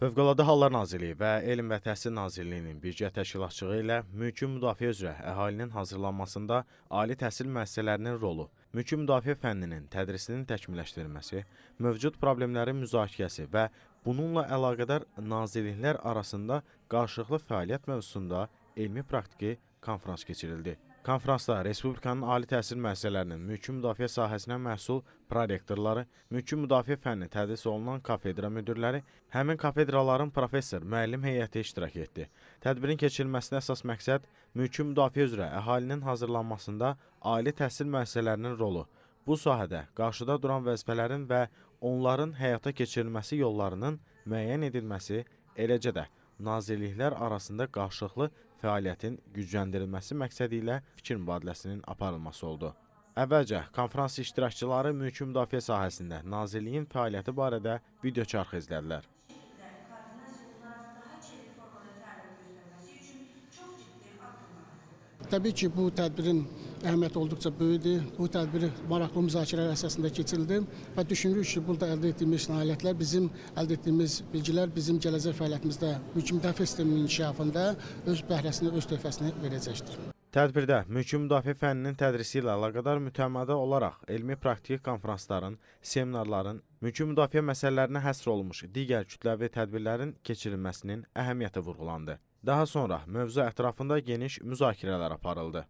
Fövqəladə Hallar Nazirliyi və Elm və Təhsil Nazirliyinin birgə təşkilatçılığı ilə mülki müdafiə üzrə əhalinin hazırlanmasında ali təhsil müəssisələrinin rolu, mülki müdafiə fənninin tədrisinin təkmilləşdirilməsi, mövcud problemlərin müzakirəsi və bununla əlaqədar nazirliklər arasında qarşılıqlı fəaliyyət mövzusunda elmi praktiki konfrans keçirildi. Konfransda Respublikanın ali təhsil müəssisələrinin mülki müdafiə sahəsinə məhsul prorektorları, mülki müdafiə fənni tədris olunan kafedra müdirləri, həmin kafedraların professor, müəllim heyəti iştirak etdi. Tədbirin keçirilməsinə əsas məqsəd mülki müdafiə üzrə əhalinin hazırlanmasında ali təhsil müəssisələrinin rolu, bu sahədə qarşıda duran vəzifələrin və onların həyata keçirilməsi yollarının müəyyən edilməsi, eləcə də nazirliklər arasında qarşılıqlı fəaliyyətin gücləndirilməsi məqsədi ilə fikir mübadiləsinin aparılması oldu. Əvvəlcə, konfrans iştirakçıları mülki müdafiə sahəsində nazirliyin fəaliyyəti barədə video çarxı izlədilər. Təbii ki, bu tədbirin əhəmiyyəti olduqca böyükdür. Bu tədbir maraqlı müzakirələr əsasında keçirildi və düşünürük ki, burada əldə etdiyimiz nailiyyətlər bizim əldə etdiyimiz bilgilər bizim gələcək fəaliyyətimizdə mülki müdafiə sisteminin inkişafında öz bəhrəsini, öz töhfəsini verəcəkdir. Tədbirdə mülki müdafiə fənninin tədrisi ilə əlaqədar mütəmmadə olaraq elmi-praktik konfransların, seminarların, mülki müdafiə məsələlərinə həsr olunmuş digər kütləvi tədbirlərin keçirilməsinin əhəmiyyəti vurğulandı. Daha sonra mövzu ətrafında geniş müzakirələr aparıldı.